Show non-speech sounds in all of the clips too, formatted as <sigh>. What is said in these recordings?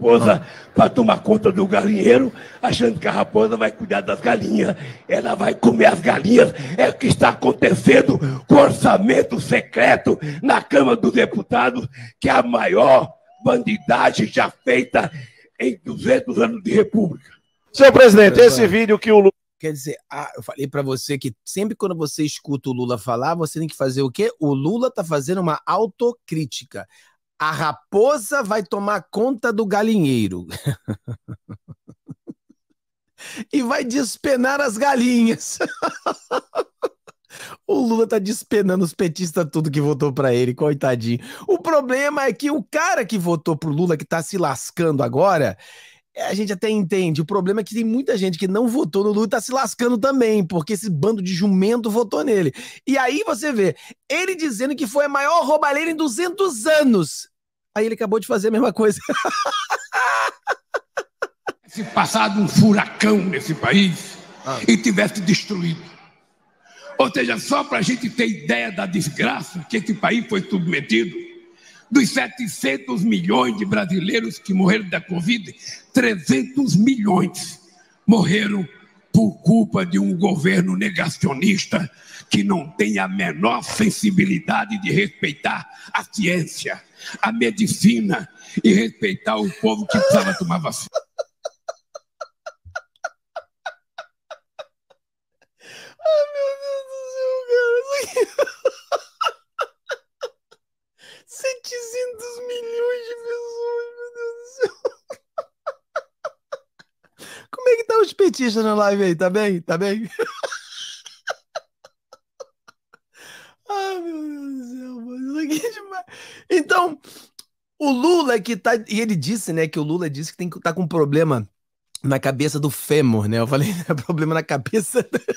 raposa para tomar conta do galinheiro, achando que a raposa vai cuidar das galinhas. Ela vai comer as galinhas. É o que está acontecendo com orçamento secreto na Câmara dos Deputados, que é a maior bandidagem já feita em 200 anos de república. Senhor presidente, esse vídeo que o Lula. Quer dizer, ah, eu falei para você que sempre quando você escuta o Lula falar, você tem que fazer o quê? O Lula tá fazendo uma autocrítica. A raposa vai tomar conta do galinheiro. <laughs> e vai despenar as galinhas. <laughs> O Lula tá despenando os petistas tudo que votou para ele, coitadinho. O problema é que o cara que votou pro Lula, que tá se lascando agora, é, a gente até entende. O problema é que tem muita gente que não votou no Lula e tá se lascando também, porque esse bando de jumento votou nele. E aí você vê, ele dizendo que foi a maior roubalheira em 200 anos. Aí ele acabou de fazer a mesma coisa. <laughs> Se passado um furacão nesse país ah. e tivesse destruído. Ou seja, só para a gente ter ideia da desgraça que esse país foi submetido, dos 700 milhões de brasileiros que morreram da Covid, 300 milhões morreram por culpa de um governo negacionista que não tem a menor sensibilidade de respeitar a ciência, a medicina e respeitar o povo que precisava tomar vacina. Ai, meu Deus do céu, cara. 700 milhões de pessoas, meu Deus do céu. Como é que tá o petistas na live aí? Tá bem? Tá bem? Então, o Lula que tá. E ele disse, né, que o Lula disse que tem que tá com um problema na cabeça do fêmur, né? Eu falei, <laughs> é problema na cabeça. Do... <laughs>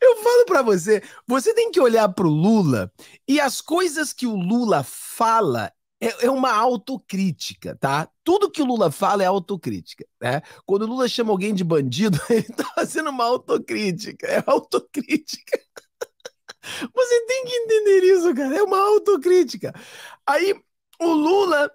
Eu falo para você, você tem que olhar pro Lula e as coisas que o Lula fala é, é uma autocrítica, tá? Tudo que o Lula fala é autocrítica, né? Quando o Lula chama alguém de bandido, <laughs> ele tá fazendo uma autocrítica, é autocrítica. Você tem que entender isso, cara. É uma autocrítica. Aí o Lula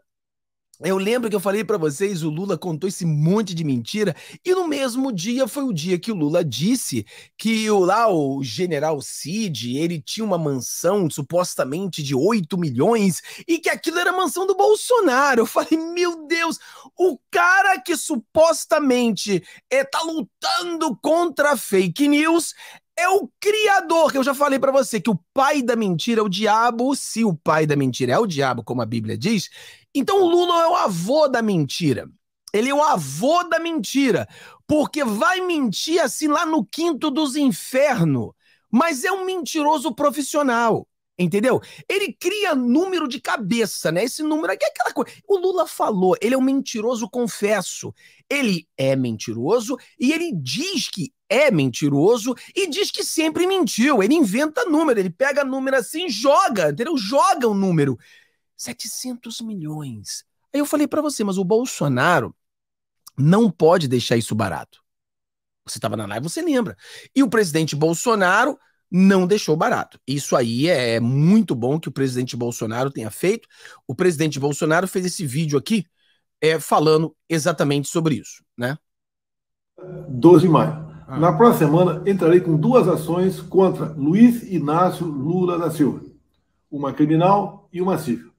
eu lembro que eu falei para vocês, o Lula contou esse monte de mentira e no mesmo dia foi o dia que o Lula disse que o lá o General Cid, ele tinha uma mansão supostamente de 8 milhões e que aquilo era mansão do Bolsonaro. Eu falei: "Meu Deus, o cara que supostamente é tá lutando contra a fake news é o Criador, que eu já falei para você, que o pai da mentira é o diabo, se o pai da mentira é o diabo, como a Bíblia diz, então o Lula é o avô da mentira. Ele é o avô da mentira, porque vai mentir assim lá no quinto dos infernos, mas é um mentiroso profissional. Entendeu? Ele cria número de cabeça, né? Esse número aqui é aquela coisa. O Lula falou, ele é um mentiroso, confesso. Ele é mentiroso e ele diz que é mentiroso e diz que sempre mentiu. Ele inventa número, ele pega número assim, joga, entendeu? Joga o um número. 700 milhões. Aí eu falei para você, mas o Bolsonaro não pode deixar isso barato. Você estava na live, você lembra. E o presidente Bolsonaro não deixou barato. Isso aí é muito bom que o presidente Bolsonaro tenha feito. O presidente Bolsonaro fez esse vídeo aqui é, falando exatamente sobre isso, né? 12 de maio. Ah. Na próxima semana, entrarei com duas ações contra Luiz Inácio Lula da Silva, uma criminal e uma civil.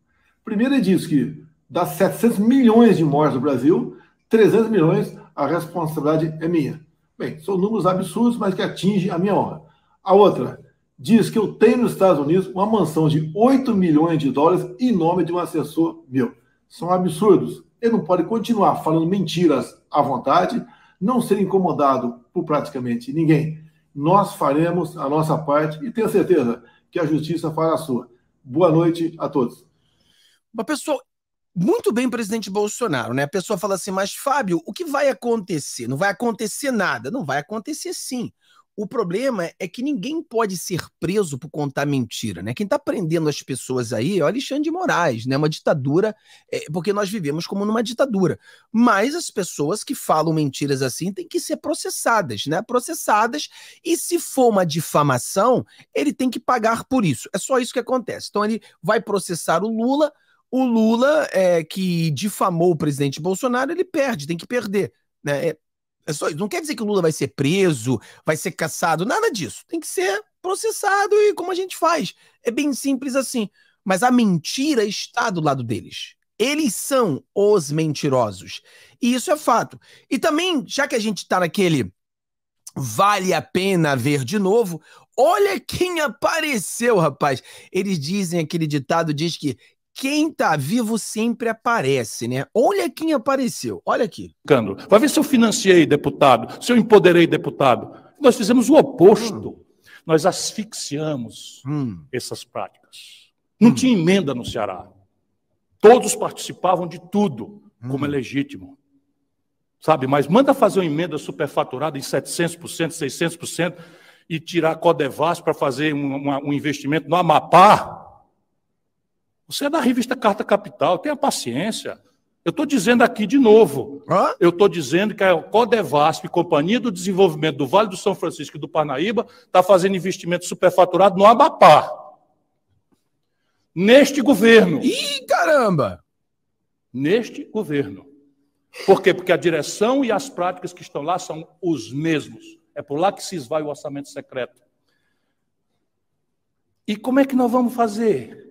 Primeiro, ele diz que das 700 milhões de mortes no Brasil, 300 milhões a responsabilidade é minha. Bem, são números absurdos, mas que atingem a minha honra. A outra diz que eu tenho nos Estados Unidos uma mansão de 8 milhões de dólares em nome de um assessor meu. São absurdos. Ele não pode continuar falando mentiras à vontade, não ser incomodado por praticamente ninguém. Nós faremos a nossa parte e tenho certeza que a justiça fará a sua. Boa noite a todos. Mas, pessoal, muito bem presidente Bolsonaro, né? A pessoa fala assim, mas Fábio, o que vai acontecer? Não vai acontecer nada. Não vai acontecer sim. O problema é que ninguém pode ser preso por contar mentira, né? Quem está prendendo as pessoas aí é o Alexandre de Moraes, né? Uma ditadura, é, porque nós vivemos como numa ditadura. Mas as pessoas que falam mentiras assim têm que ser processadas, né? Processadas, e se for uma difamação, ele tem que pagar por isso. É só isso que acontece. Então ele vai processar o Lula, o Lula é, que difamou o presidente Bolsonaro, ele perde, tem que perder. Né? É, é só isso. Não quer dizer que o Lula vai ser preso, vai ser caçado, nada disso. Tem que ser processado e como a gente faz. É bem simples assim. Mas a mentira está do lado deles. Eles são os mentirosos. E isso é fato. E também, já que a gente está naquele vale a pena ver de novo, olha quem apareceu, rapaz. Eles dizem, aquele ditado diz que quem tá vivo sempre aparece, né? Olha quem apareceu, olha aqui. Cândido. vai ver se eu financiei deputado, se eu empoderei deputado. Nós fizemos o oposto. Hum. Nós asfixiamos hum. essas práticas. Não hum. tinha emenda no Ceará. Todos participavam de tudo, hum. como é legítimo. Sabe, mas manda fazer uma emenda superfaturada em 700%, 600% e tirar Codevas para fazer um, uma, um investimento no Amapá você é da revista Carta Capital, tenha paciência. Eu estou dizendo aqui de novo. Hã? Eu estou dizendo que a Codevasp, Companhia do Desenvolvimento do Vale do São Francisco e do Parnaíba, está fazendo investimento superfaturado no Abapá. Neste governo. Ih, caramba! Neste governo. Por quê? Porque a direção e as práticas que estão lá são os mesmos. É por lá que se esvai o orçamento secreto. E como é que nós vamos fazer?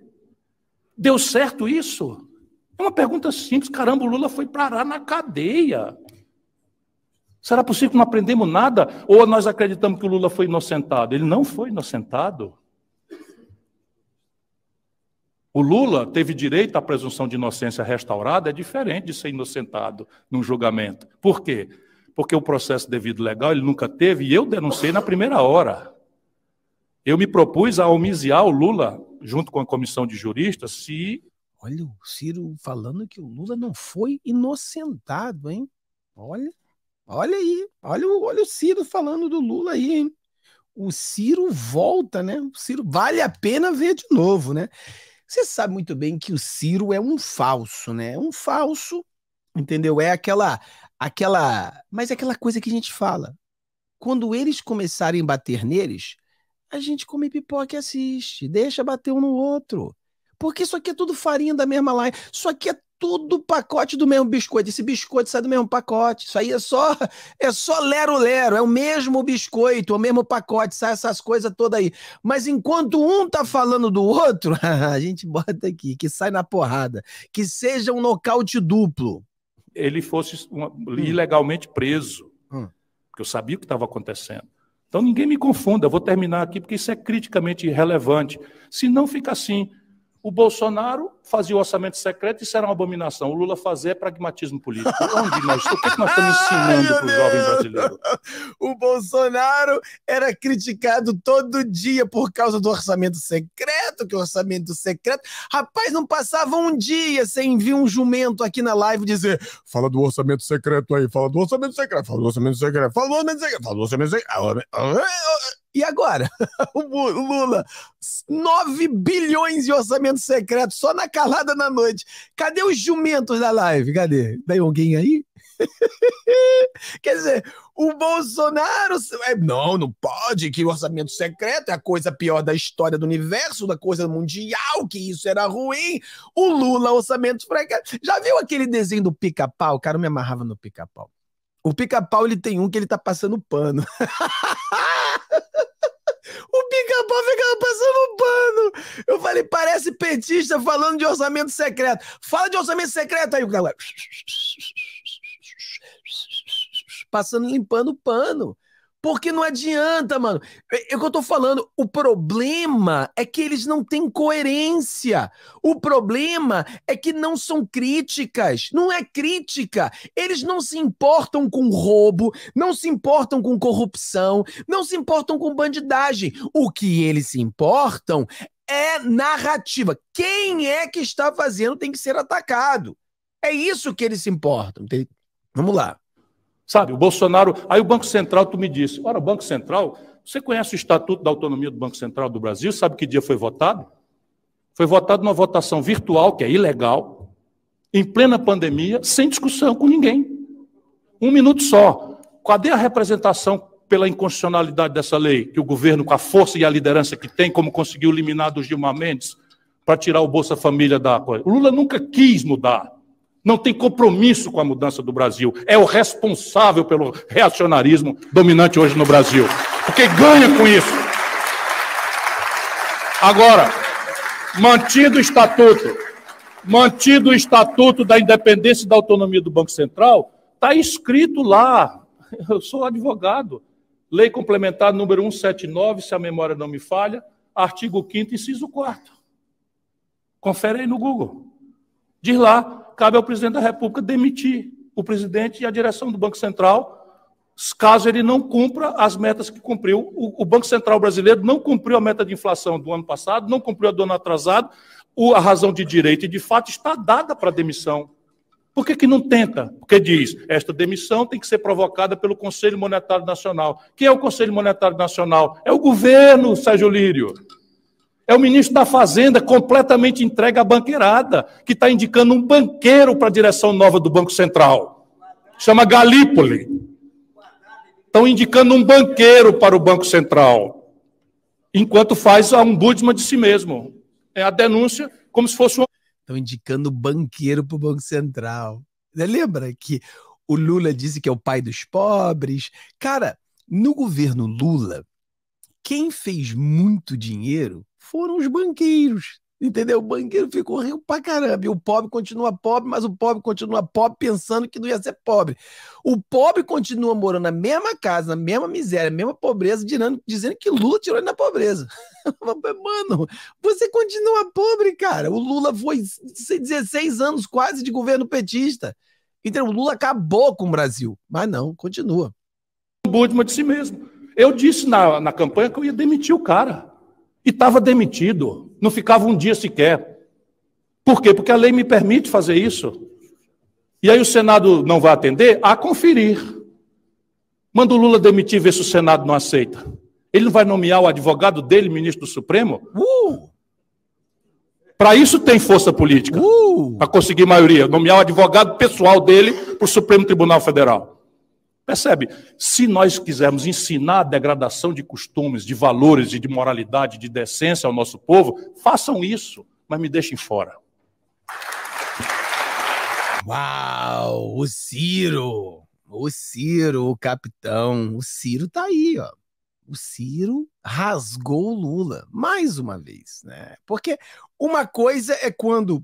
Deu certo isso? É uma pergunta simples. Caramba, o Lula foi parar na cadeia. Será possível que não aprendemos nada? Ou nós acreditamos que o Lula foi inocentado? Ele não foi inocentado. O Lula teve direito à presunção de inocência restaurada, é diferente de ser inocentado num julgamento. Por quê? Porque o processo devido legal ele nunca teve e eu denunciei na primeira hora. Eu me propus a homiziar o Lula junto com a comissão de juristas, se. Olha o Ciro falando que o Lula não foi inocentado, hein? Olha, olha aí, olha, olha o Ciro falando do Lula aí, hein? O Ciro volta, né? O Ciro vale a pena ver de novo, né? Você sabe muito bem que o Ciro é um falso, né? É um falso, entendeu? É aquela, aquela, mas é aquela coisa que a gente fala. Quando eles começarem a bater neles, a gente come pipoca e assiste. Deixa bater um no outro. Porque isso aqui é tudo farinha da mesma laia. Isso aqui é tudo pacote do mesmo biscoito. Esse biscoito sai do mesmo pacote. Isso aí é só é só lero lero, é o mesmo biscoito, é o mesmo pacote, sai essas coisas todas aí. Mas enquanto um tá falando do outro, <laughs> a gente bota aqui que sai na porrada, que seja um nocaute duplo. Ele fosse uma, hum. ilegalmente preso. Hum. Porque eu sabia o que estava acontecendo. Então ninguém me confunda, vou terminar aqui porque isso é criticamente relevante. Se não fica assim, o Bolsonaro fazia o orçamento secreto, isso era uma abominação. O Lula fazer é pragmatismo político. Onde nós, o que, é que nós estamos <laughs> ensinando para o jovem brasileiro? O Bolsonaro era criticado todo dia por causa do orçamento secreto, que o orçamento secreto. Rapaz, não passava um dia sem vir um jumento aqui na live dizer: fala do orçamento secreto aí, fala do orçamento secreto, fala do orçamento secreto, fala do orçamento secreto, fala do orçamento secreto. Fala do orçamento secreto. E agora? <laughs> O Lula, 9 bilhões de orçamento secreto só na calada na noite. Cadê os jumentos da live? Cadê? Tem alguém aí? <laughs> Quer dizer, o Bolsonaro. É, não, não pode, que o orçamento secreto é a coisa pior da história do universo, da coisa mundial, que isso era ruim. O Lula, orçamento secreto. Já viu aquele desenho do pica-pau? O Cara, me amarrava no pica-pau. O pica-pau ele tem um que ele tá passando pano. <laughs> O pica-pau ficava passando pano. Eu falei, parece petista falando de orçamento secreto. Fala de orçamento secreto aí, o cara. Passando, limpando o pano. Porque não adianta, mano. É, é o que eu tô falando. O problema é que eles não têm coerência. O problema é que não são críticas. Não é crítica. Eles não se importam com roubo, não se importam com corrupção, não se importam com bandidagem. O que eles se importam é narrativa. Quem é que está fazendo tem que ser atacado. É isso que eles se importam. Vamos lá. Sabe, o Bolsonaro. Aí o Banco Central, tu me disse, ora, o Banco Central, você conhece o Estatuto da Autonomia do Banco Central do Brasil? Sabe que dia foi votado? Foi votado numa votação virtual, que é ilegal, em plena pandemia, sem discussão com ninguém. Um minuto só. Cadê a representação pela inconstitucionalidade dessa lei, que o governo, com a força e a liderança que tem, como conseguiu eliminar do Gilmar Mendes para tirar o Bolsa Família da coisa? O Lula nunca quis mudar não tem compromisso com a mudança do Brasil. É o responsável pelo reacionarismo dominante hoje no Brasil. Porque ganha com isso. Agora, mantido o estatuto, mantido o estatuto da independência e da autonomia do Banco Central, está escrito lá. Eu sou advogado. Lei complementar número 179, se a memória não me falha, artigo 5 inciso 4 Confere aí no Google. Diz lá, cabe ao presidente da República demitir o presidente e a direção do Banco Central, caso ele não cumpra as metas que cumpriu. O, o Banco Central brasileiro não cumpriu a meta de inflação do ano passado, não cumpriu a do ano atrasado. O, a razão de direito e de fato está dada para a demissão. Por que, que não tenta? Porque diz, esta demissão tem que ser provocada pelo Conselho Monetário Nacional. Quem é o Conselho Monetário Nacional? É o governo, Sérgio Lírio. É o ministro da Fazenda completamente entregue à banqueirada, que está indicando um banqueiro para a direção nova do Banco Central. Chama Galípoli. Estão indicando um banqueiro para o Banco Central, enquanto faz a ombudsman de si mesmo. É a denúncia como se fosse um. Estão indicando banqueiro para o Banco Central. Né, lembra que o Lula disse que é o pai dos pobres? Cara, no governo Lula, quem fez muito dinheiro foram os banqueiros. Entendeu? O banqueiro ficou rico pra caramba. E o pobre continua pobre, mas o pobre continua pobre pensando que não ia ser pobre. O pobre continua morando na mesma casa, na mesma miséria, na mesma pobreza, dizendo, dizendo que Lula tirou ele da pobreza. <laughs> Mano, você continua pobre, cara. O Lula foi 16 anos quase de governo petista. entendeu? o Lula acabou com o Brasil. Mas não, continua. O de si mesmo. Eu disse na, na campanha que eu ia demitir o cara. E estava demitido, não ficava um dia sequer. Por quê? Porque a lei me permite fazer isso. E aí o Senado não vai atender? A conferir. Manda o Lula demitir, ver se o Senado não aceita. Ele não vai nomear o advogado dele, ministro do Supremo? Uh! Para isso tem força política. Uh! Para conseguir maioria. Nomear o advogado pessoal dele para o Supremo Tribunal Federal. Percebe? Se nós quisermos ensinar a degradação de costumes, de valores e de moralidade, de decência ao nosso povo, façam isso, mas me deixem fora. Uau! O Ciro! O Ciro, o capitão. O Ciro tá aí, ó. O Ciro rasgou o Lula, mais uma vez, né? Porque uma coisa é quando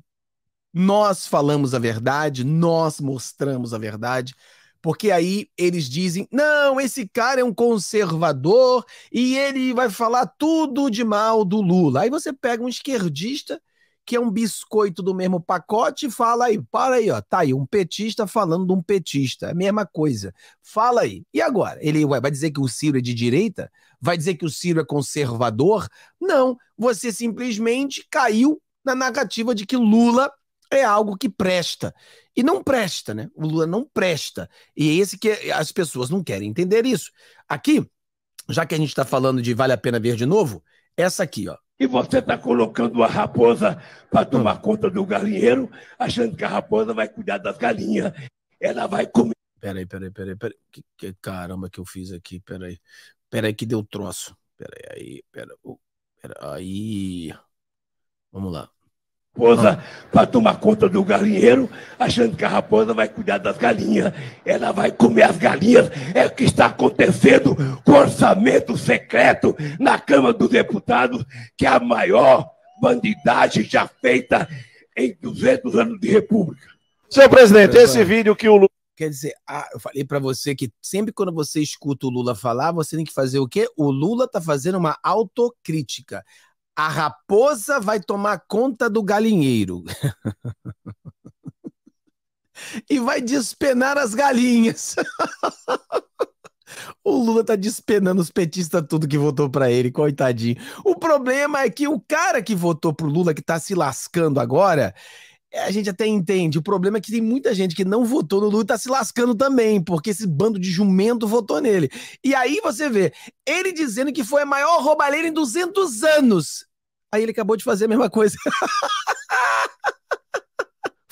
nós falamos a verdade, nós mostramos a verdade, porque aí eles dizem: não, esse cara é um conservador e ele vai falar tudo de mal do Lula. Aí você pega um esquerdista que é um biscoito do mesmo pacote e fala aí, para aí, ó, tá aí, um petista falando de um petista, é a mesma coisa. Fala aí. E agora? Ele ué, vai dizer que o Ciro é de direita? Vai dizer que o Ciro é conservador? Não, você simplesmente caiu na narrativa de que Lula é algo que presta. E não presta, né? O Lula não presta. E é esse que é, as pessoas não querem entender isso. Aqui, já que a gente está falando de vale a pena ver de novo, essa aqui, ó. E você está colocando a raposa para tomar hum. conta do galinheiro, achando que a raposa vai cuidar das galinhas. Ela vai comer. Peraí, peraí, peraí, peraí. Que, que caramba que eu fiz aqui, peraí. Peraí que deu troço. Peraí, aí, aí. Vamos lá raposa para tomar conta do galinheiro, achando que a raposa vai cuidar das galinhas. Ela vai comer as galinhas. É o que está acontecendo com orçamento secreto na Câmara dos Deputados, que é a maior bandidagem já feita em 200 anos de república. Senhor presidente, esse é. vídeo que o Lula. Quer dizer, ah, eu falei para você que sempre quando você escuta o Lula falar, você tem que fazer o quê? O Lula está fazendo uma autocrítica. A raposa vai tomar conta do galinheiro. <laughs> e vai despenar as galinhas. <laughs> O Lula tá despenando os petistas tudo que votou para ele, coitadinho. O problema é que o cara que votou pro Lula, que tá se lascando agora, é, a gente até entende. O problema é que tem muita gente que não votou no Lula e tá se lascando também, porque esse bando de jumento votou nele. E aí você vê ele dizendo que foi a maior roubalheira em 200 anos. Aí ele acabou de fazer a mesma coisa. <laughs>